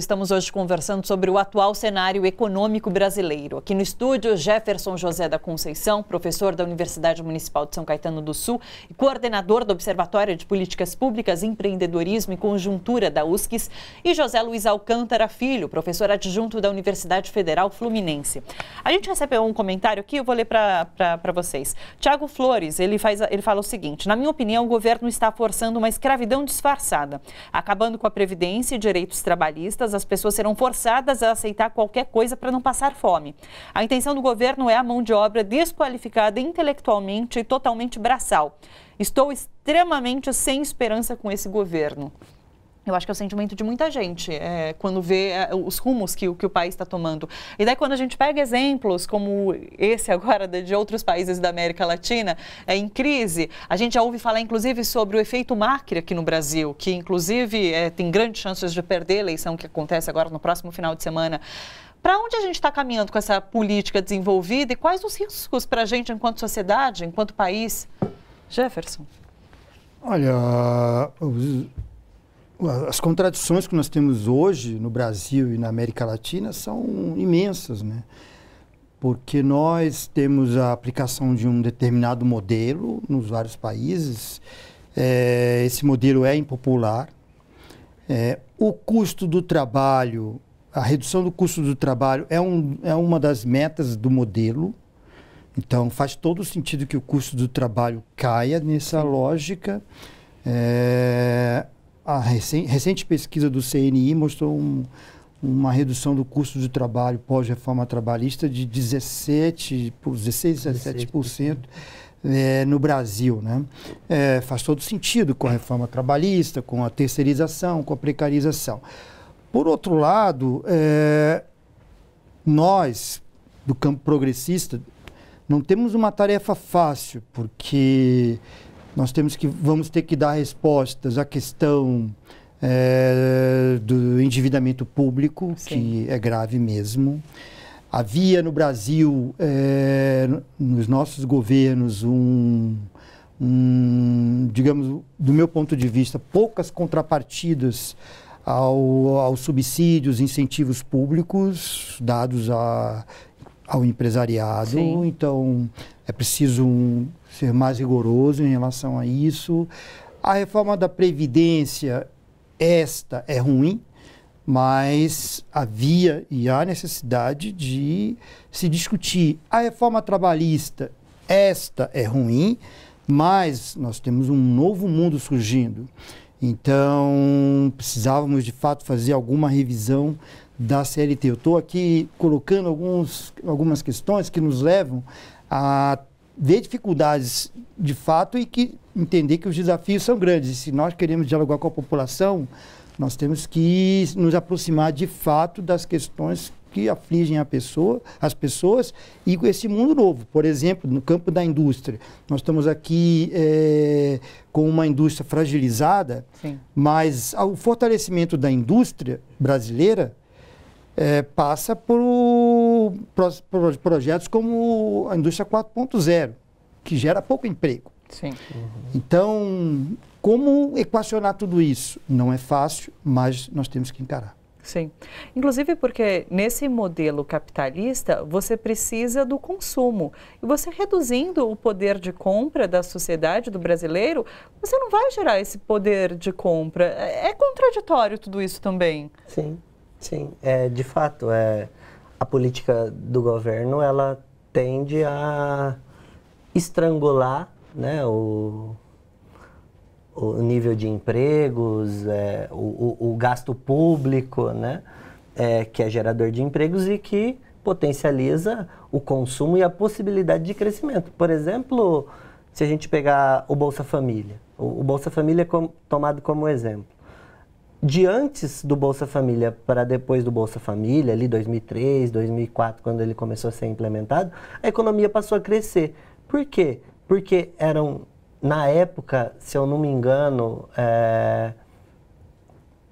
Estamos hoje conversando sobre o atual cenário econômico brasileiro. Aqui no estúdio, Jefferson José da Conceição, professor da Universidade Municipal de São Caetano do Sul e coordenador do Observatório de Políticas Públicas, Empreendedorismo e Conjuntura da USCIS, e José Luiz Alcântara Filho, professor adjunto da Universidade Federal Fluminense. A gente recebeu um comentário aqui, eu vou ler para vocês. Tiago Flores, ele, faz, ele fala o seguinte: Na minha opinião, o governo está forçando uma escravidão disfarçada, acabando com a previdência e direitos trabalhistas as pessoas serão forçadas a aceitar qualquer coisa para não passar fome. A intenção do governo é a mão de obra desqualificada intelectualmente e totalmente braçal. Estou extremamente sem esperança com esse governo. Eu acho que é o sentimento de muita gente é, quando vê é, os rumos que, que o país está tomando. E daí, quando a gente pega exemplos como esse agora de, de, outros países da América Latina é, em crise, a gente já ouve falar, inclusive, sobre o efeito Macri aqui no Brasil, que, inclusive, é, tem grandes chances de perder a eleição que acontece agora no próximo final de semana. Para onde a gente está caminhando com essa política desenvolvida e quais os riscos para a gente enquanto sociedade, enquanto país? Jefferson. Olha, os as contradições que nós temos hoje no Brasil e na América Latina são imensas, né? Porque nós temos a aplicação de um determinado modelo nos vários países. É, esse modelo é impopular. É, o custo do trabalho, a redução do custo do trabalho é, um, é uma das metas do modelo. Então faz todo sentido que o custo do trabalho caia nessa lógica. É, a recente, recente pesquisa do CNI mostrou um, uma redução do custo de trabalho pós-reforma trabalhista de 17, 16, 17%. É, no Brasil. Né? É, faz todo sentido com a reforma trabalhista, com a terceirização, com a precarização. Por outro lado, é, nós, do campo progressista, não temos uma tarefa fácil, porque nós temos que vamos ter que dar respostas à questão é, do endividamento público, Sim. que é grave mesmo. Havia no Brasil, é, nos nossos governos, um, um, digamos, do meu ponto de vista, poucas contrapartidas ao, aos subsídios, incentivos públicos dados a ao empresariado. Sim. Então, é preciso um, ser mais rigoroso em relação a isso. A reforma da Previdência, esta é ruim, mas havia e há necessidade de se discutir. A reforma trabalhista, esta é ruim, mas nós temos um novo mundo surgindo. Então, precisávamos de fato fazer alguma revisão da CLT. Eu estou aqui colocando alguns, algumas questões que nos levam a ver dificuldades de fato e que entender que os desafios são grandes. E se nós queremos dialogar com a população, nós temos que nos aproximar de fato das questões que afligem a pessoa, as pessoas e esse mundo novo. Por exemplo, no campo da indústria, nós estamos aqui é, com uma indústria fragilizada, Sim. mas o fortalecimento da indústria brasileira é, passa por, por, projetos como a indústria 4.0, que gera pouco emprego. Sim. Uhum. Então, como equacionar tudo isso? Não é fácil, mas nós temos que encarar. Sim. Inclusive porque nesse modelo capitalista você precisa do consumo. E você reduzindo o poder de compra da sociedade, do brasileiro, você não vai gerar esse poder de compra. É, é contraditório tudo isso também. Sim. Sim, é, de fato, é, a política do governo ela tende a estrangular né, o, o nível de empregos, é, o, o, o, gasto público, né, é, que é gerador de empregos e que potencializa o consumo e a possibilidade de crescimento. Por exemplo, se a gente pegar o Bolsa Família, o, o Bolsa Família é com, tomado como exemplo de antes do Bolsa Família para depois do Bolsa Família, ali 2003, 2004, quando ele começou a ser implementado, a economia passou a crescer. Por quê? Porque eram, na época, se eu não me engano, é, eh,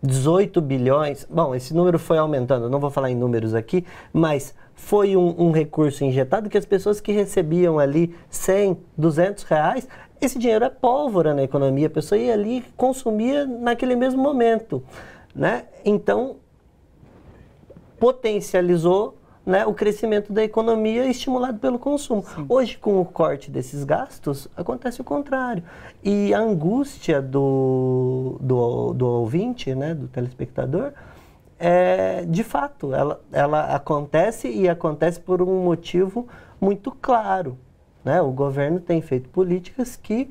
18 bilhões. Bom, esse número foi aumentando, eu não vou falar em números aqui, mas foi um, um, recurso injetado que as pessoas que recebiam ali 100, 200 reais, esse dinheiro é pólvora na economia, a pessoa ia ali e consumia naquele mesmo momento. Né? Então, potencializou né, o crescimento da economia estimulado pelo consumo. Sim. Hoje, com o corte desses gastos, acontece o contrário. E a angústia do, do, do ouvinte, né, do telespectador, é, de fato, ela, ela acontece e acontece por um motivo muito claro. Né? O governo tem feito políticas que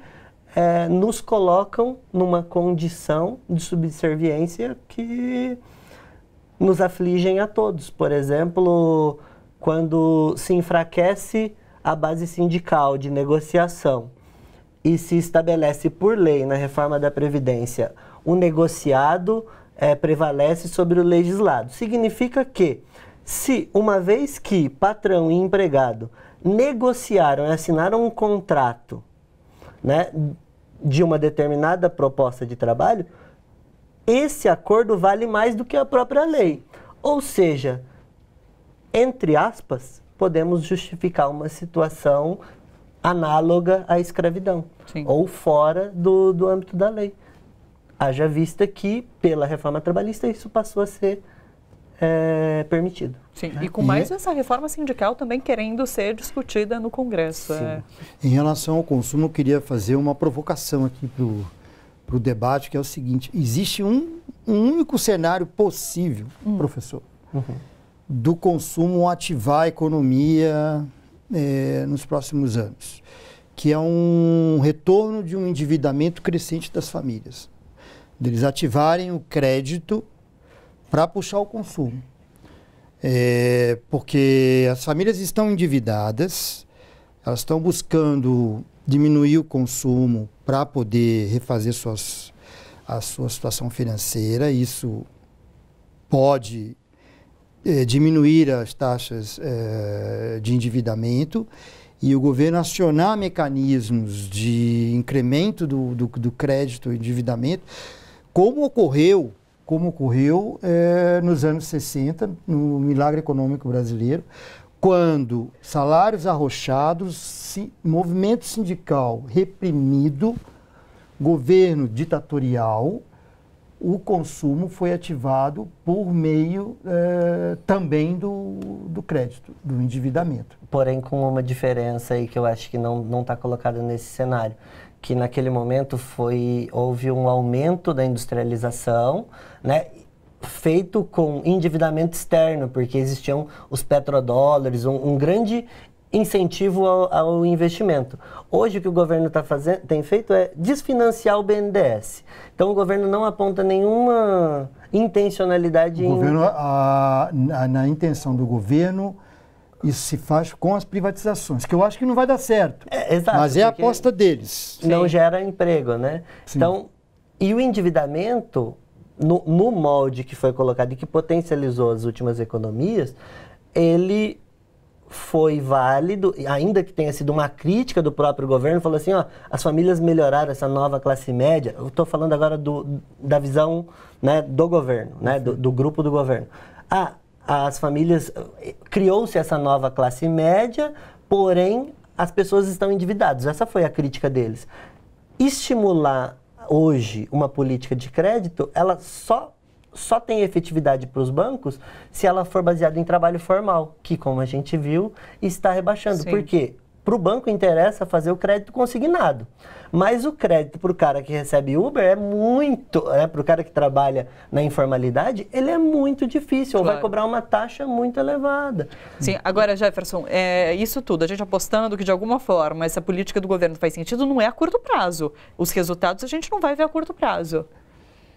é, nos colocam numa condição de subserviência que nos afligem a todos. Por exemplo, quando se enfraquece a base sindical de negociação e se estabelece por lei na reforma da Previdência o um negociado é, prevalece sobre o legislado. Significa que, se uma vez que patrão e empregado negociaram e assinaram um contrato né, de uma determinada proposta de trabalho, esse acordo vale mais do que a própria lei. Ou seja, entre aspas, podemos justificar uma situação análoga à escravidão Sim. ou fora do, do âmbito da lei. Haja vista que, pela reforma trabalhista, isso passou a ser é, permitido. Sim, né? e com mais e é essa reforma sindical também querendo ser discutida no Congresso. É. Em relação ao consumo, eu queria fazer uma provocação aqui para o debate, que é o seguinte: existe um, um único cenário possível, hum. professor, uhum. do consumo ativar a economia é, nos próximos anos, que é um retorno de um endividamento crescente das famílias deles ativarem o crédito para puxar o consumo. É, porque as famílias estão endividadas, elas estão buscando diminuir o consumo para poder refazer suas, a sua situação financeira. Isso pode é, diminuir as taxas é, de endividamento e o governo acionar mecanismos de incremento do, do, do crédito e endividamento como ocorreu, como ocorreu é, nos anos 60, no milagre econômico brasileiro, quando salários arrochados, si, movimento sindical reprimido, governo ditatorial, o consumo foi ativado por meio eh, também do, do crédito, do endividamento. Porém, com uma diferença aí que eu acho que não está colocada nesse cenário, que naquele momento foi houve um aumento da industrialização, né? feito com endividamento externo, porque existiam os petrodólares, um, um grande incentivo ao, ao, investimento. Hoje o que o governo tá fazendo, tem feito é desfinanciar o BNDES. Então o governo não aponta nenhuma intencionalidade o em... governo, a, a, na intenção do governo isso se faz com as privatizações, que eu acho que não vai dar certo. É, exato, mas é a aposta deles. Não Sim. gera emprego, né? Sim. Então, e o endividamento, no, no molde que foi colocado e que potencializou as últimas economias, ele foi válido, ainda que tenha sido uma crítica do próprio governo, falou assim, ó, as famílias melhoraram essa nova classe média. Eu estou falando agora do, da visão né, do governo, né, do, do grupo do governo. Ah, as famílias. Eh, criou-se essa nova classe média, porém as pessoas estão endividadas. Essa foi a crítica deles. Estimular hoje uma política de crédito, ela só só tem efetividade para os bancos se ela for baseada em trabalho formal, que como a gente viu, está rebaixando. Sim. Por quê? para o banco interessa fazer o crédito consignado. Mas o crédito para o cara que recebe Uber é muito, né, para o cara que trabalha na informalidade, ele é muito difícil, claro. ou vai cobrar uma taxa muito elevada. Sim, agora Jefferson, é, isso tudo, a gente apostando que de alguma forma essa política do governo faz sentido, não é a curto prazo. Os resultados a gente não vai ver a curto prazo.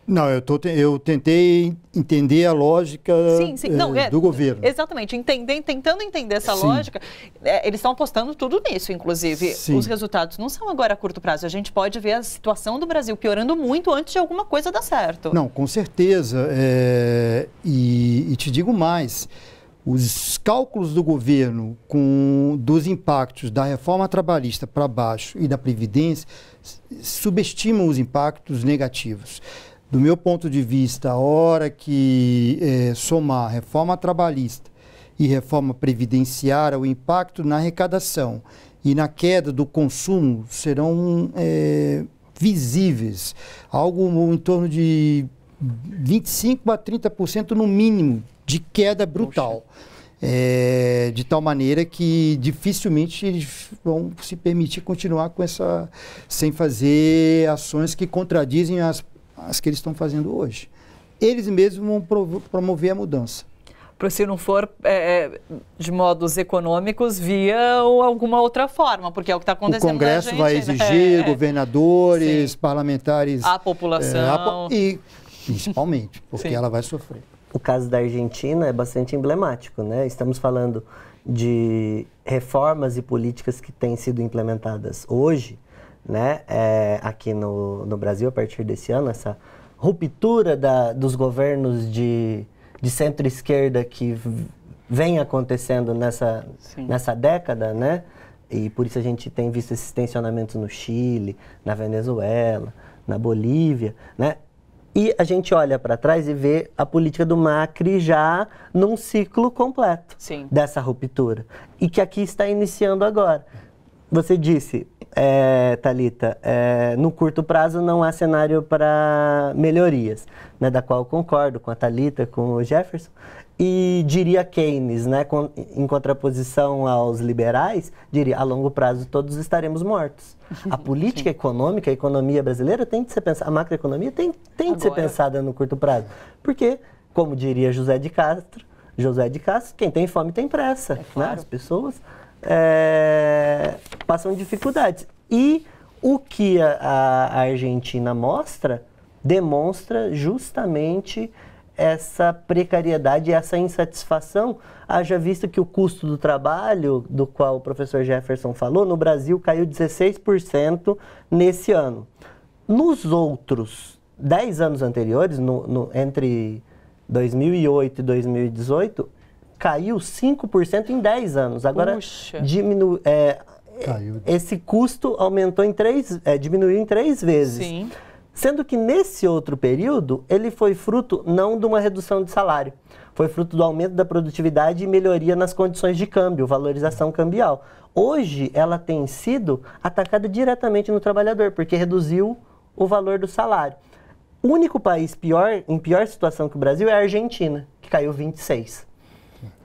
Não, eu, tô, eu tentei entender a lógica sim, sim. Não, eh, é, do governo. Exatamente, entender, tentando entender essa sim. lógica, é, eles estão apostando tudo nisso, inclusive. Os resultados não são agora a curto prazo. A gente pode ver a situação do Brasil piorando muito antes de alguma coisa dar certo. Não, com certeza. É, e, e, te digo mais. Os cálculos do governo com dos impactos da reforma trabalhista para baixo e da previdência subestimam os impactos negativos do meu ponto de vista, a hora que é, somar reforma trabalhista e reforma previdenciária, o impacto na arrecadação e na queda do consumo serão é, visíveis. Algo em torno de 25% a 30% no mínimo de queda brutal. É, de tal maneira que dificilmente eles vão se permitir continuar com essa sem fazer ações que contradizem as as que eles estão fazendo hoje. Eles mesmos vão promover a mudança se não for é, é, de modos econômicos, via ou alguma outra forma, porque é o que está acontecendo. O Congresso gente, vai né? exigir, né? governadores, Sim. parlamentares. A população. É, a, e principalmente, porque Sim. ela vai sofrer. O caso da Argentina é bastante emblemático, né? Estamos falando de reformas e políticas que têm sido implementadas hoje né, é, aqui no, no Brasil a partir desse ano, essa ruptura da, dos governos de, de centro-esquerda que vem acontecendo nessa, nessa década, né? E por isso a gente tem visto esses tensionamentos no Chile, na Venezuela, na Bolívia, né? E a gente olha para trás e vê a política do Macri já num ciclo completo Sim. dessa ruptura. E que aqui está iniciando agora. Você disse, é, Talita, é, no curto prazo não há cenário para melhorias, né, da qual eu concordo com a Talita, com o Jefferson, e diria Keynes, né, com, em contraposição aos liberais, diria a longo prazo todos estaremos mortos. A política Sim. econômica, a economia brasileira tem de ser pensada, a macroeconomia tem, tem de ser pensada no curto prazo, porque, como diria José de Castro, José de Castro, quem tem fome tem pressa, é né, claro. né, as pessoas é, passam dificuldades. E o que a, a Argentina mostra demonstra justamente essa precariedade, essa insatisfação, haja visto que o custo do trabalho, do qual o professor Jefferson falou, no Brasil caiu 16% nesse ano. Nos outros 10 anos anteriores, no, no, entre 2008 e 2018, caiu 5% em 10 anos. Agora diminu é, esse custo aumentou em três, é, diminuiu em três vezes. Sim. Sendo que nesse outro período, ele foi fruto não de uma redução de salário, foi fruto do aumento da produtividade e melhoria nas condições de câmbio, valorização cambial. Hoje, ela tem sido atacada diretamente no trabalhador, porque reduziu o valor do salário. O único país pior, em pior situação que o Brasil é a Argentina, que caiu 26.